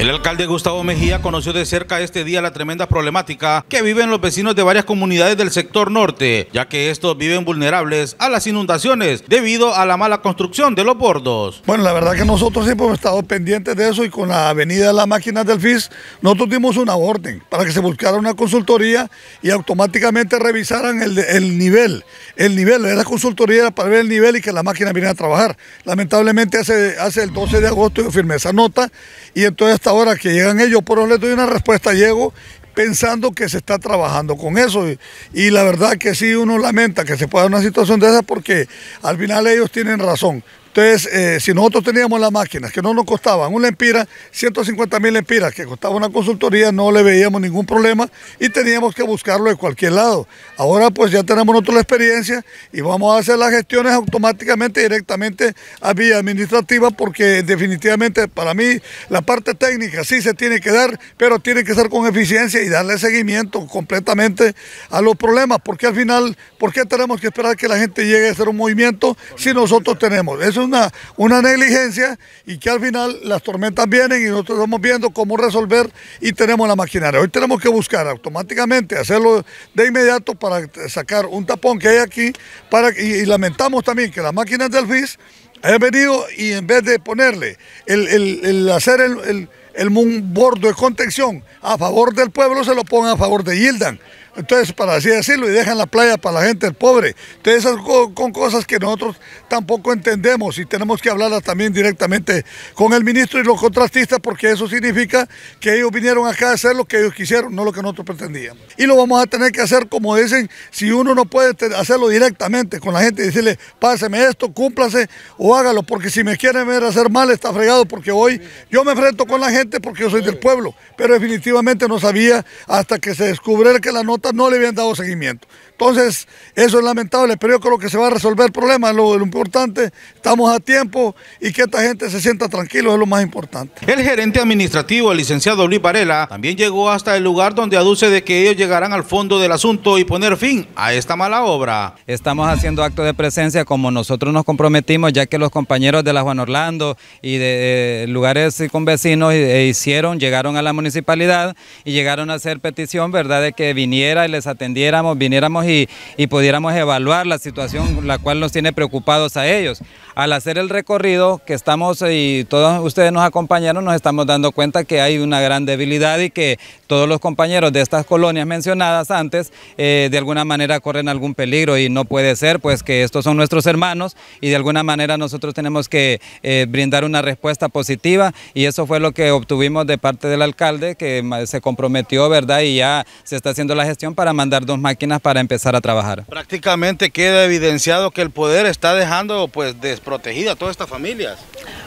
El alcalde Gustavo Mejía conoció de cerca este día la tremenda problemática que viven los vecinos de varias comunidades del sector norte, ya que estos viven vulnerables a las inundaciones debido a la mala construcción de los bordos. Bueno, la verdad que nosotros siempre hemos estado pendientes de eso y con la avenida de las máquinas del FIS, nosotros dimos una orden para que se buscara una consultoría y automáticamente revisaran el, nivel. El nivel de la consultoría era para ver el nivel y que la máquina viniera a trabajar. Lamentablemente hace, hace el 12 de agosto yo firmé esa nota y entonces está ahora que llegan ellos, pero les doy una respuesta, llego pensando que se está trabajando con eso. Y, y, la verdad que sí uno lamenta que se pueda una situación de esa porque al final ellos tienen razón. Entonces, eh, si nosotros teníamos las máquinas que no nos costaban una empira, 150 mil empiras que costaba una consultoría, no le veíamos ningún problema y teníamos que buscarlo de cualquier lado. Ahora pues ya tenemos nosotros la experiencia y vamos a hacer las gestiones automáticamente, directamente a vía administrativa, porque definitivamente para mí la parte técnica sí se tiene que dar, pero tiene que ser con eficiencia y darle seguimiento completamente a los problemas, porque al final, ¿por qué tenemos que esperar que la gente llegue a hacer un movimiento si nosotros tenemos? Eso una, una negligencia y que al final las tormentas vienen y nosotros estamos viendo cómo resolver y tenemos la maquinaria. Hoy tenemos que buscar automáticamente, hacerlo de inmediato para sacar un tapón que hay aquí para, y, lamentamos también que las máquinas del FIS hayan venido y en vez de ponerle el, hacer el, el, el bordo de contención a favor del pueblo, se lo pongan a favor de Yildan entonces para así decirlo, y dejan la playa para la gente el pobre. Entonces esas son cosas que nosotros tampoco entendemos y tenemos que hablarlas también directamente con el ministro y los contrastistas porque eso significa que ellos vinieron acá a hacer lo que ellos quisieron, no lo que nosotros pretendíamos. Y lo vamos a tener que hacer como dicen, si uno no puede hacerlo directamente con la gente, y decirle, páseme esto, cúmplase o hágalo, porque si me quieren ver hacer mal está fregado porque hoy yo me enfrento con la gente porque yo soy del pueblo, pero definitivamente no sabía hasta que se descubrió que la nota no le habían dado seguimiento. Entonces, eso es lamentable, pero yo creo que se va a resolver el problema, lo, lo importante, estamos a tiempo y que esta gente se sienta tranquilo, es lo más importante. El gerente administrativo, el licenciado Luis Varela, también llegó hasta el lugar donde aduce de que ellos llegarán al fondo del asunto y poner fin a esta mala obra. Estamos haciendo acto de presencia como nosotros nos comprometimos, ya que los compañeros de la Juan Orlando y de eh, lugares con vecinos eh, hicieron, llegaron a la municipalidad y llegaron a hacer petición, ¿verdad?, de que viniera y les atendiéramos, viniéramos y y, pudiéramos evaluar la situación la cual nos tiene preocupados a ellos al hacer el recorrido que estamos eh, y todos ustedes nos acompañaron, nos estamos dando cuenta que hay una gran debilidad y que todos los compañeros de estas colonias mencionadas antes eh, de alguna manera corren algún peligro y no puede ser pues que estos son nuestros hermanos y de alguna manera nosotros tenemos que eh, brindar una respuesta positiva y eso fue lo que obtuvimos de parte del alcalde que se comprometió verdad y ya se está haciendo la gestión para mandar dos máquinas para empezar a trabajar. Prácticamente queda evidenciado que el poder está dejando pues de a todas estas familias.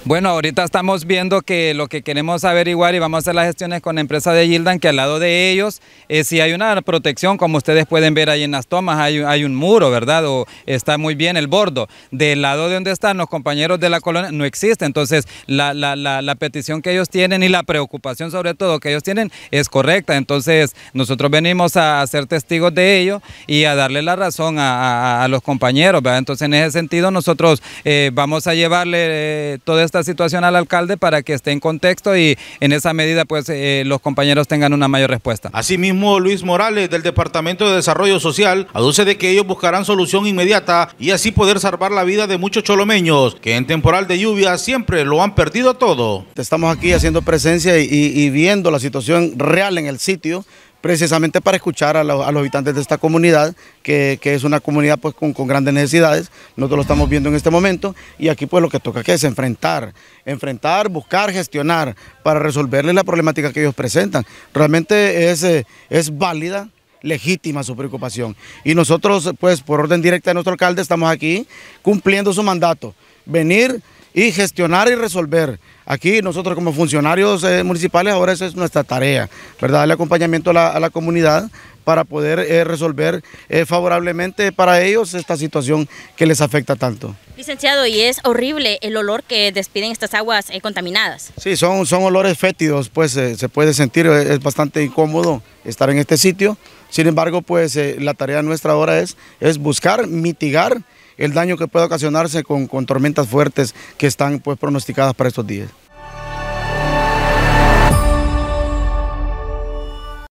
Bueno, ahorita estamos viendo que lo que queremos averiguar y vamos a hacer las gestiones con la empresa de Gildan, que al lado de ellos, eh, si hay una protección, como ustedes pueden ver ahí en las tomas, hay, un muro, ¿verdad? O está muy bien el bordo. Del lado de donde están los compañeros de la colonia, no existe. Entonces, la, petición que ellos tienen y la preocupación sobre todo que ellos tienen es correcta. Entonces, nosotros venimos a, ser testigos de ello y a darle la razón a, los compañeros, ¿verdad? Entonces, en ese sentido, nosotros eh, vamos a llevarle toda eh, todo esta situación al alcalde para que esté en contexto y en esa medida pues eh, los compañeros tengan una mayor respuesta. Asimismo, Luis Morales del Departamento de Desarrollo Social aduce de que ellos buscarán solución inmediata y así poder salvar la vida de muchos cholomeños que en temporal de lluvia siempre lo han perdido todo. Estamos aquí haciendo presencia y viendo la situación real en el sitio precisamente para escuchar a, los habitantes de esta comunidad, que, es una comunidad pues con, grandes necesidades, nosotros lo estamos viendo en este momento, y aquí pues lo que toca es enfrentar, enfrentar, buscar, gestionar, para resolverles la problemática que ellos presentan. Realmente es, eh, es válida, legítima su preocupación. Y nosotros, pues, por orden directa de nuestro alcalde, estamos aquí cumpliendo su mandato. Venir, y gestionar y resolver. Aquí nosotros como funcionarios eh, municipales ahora esa es nuestra tarea, ¿verdad? El acompañamiento a la, comunidad para poder eh, resolver eh, favorablemente para ellos esta situación que les afecta tanto. Licenciado, y es horrible el olor que despiden estas aguas contaminadas. Sí, son, son olores fétidos, pues se puede sentir, es, bastante incómodo estar en este sitio. Sin embargo, pues la tarea nuestra ahora es, es buscar mitigar el daño que puede ocasionarse con, con tormentas fuertes que están pues pronosticadas para estos días.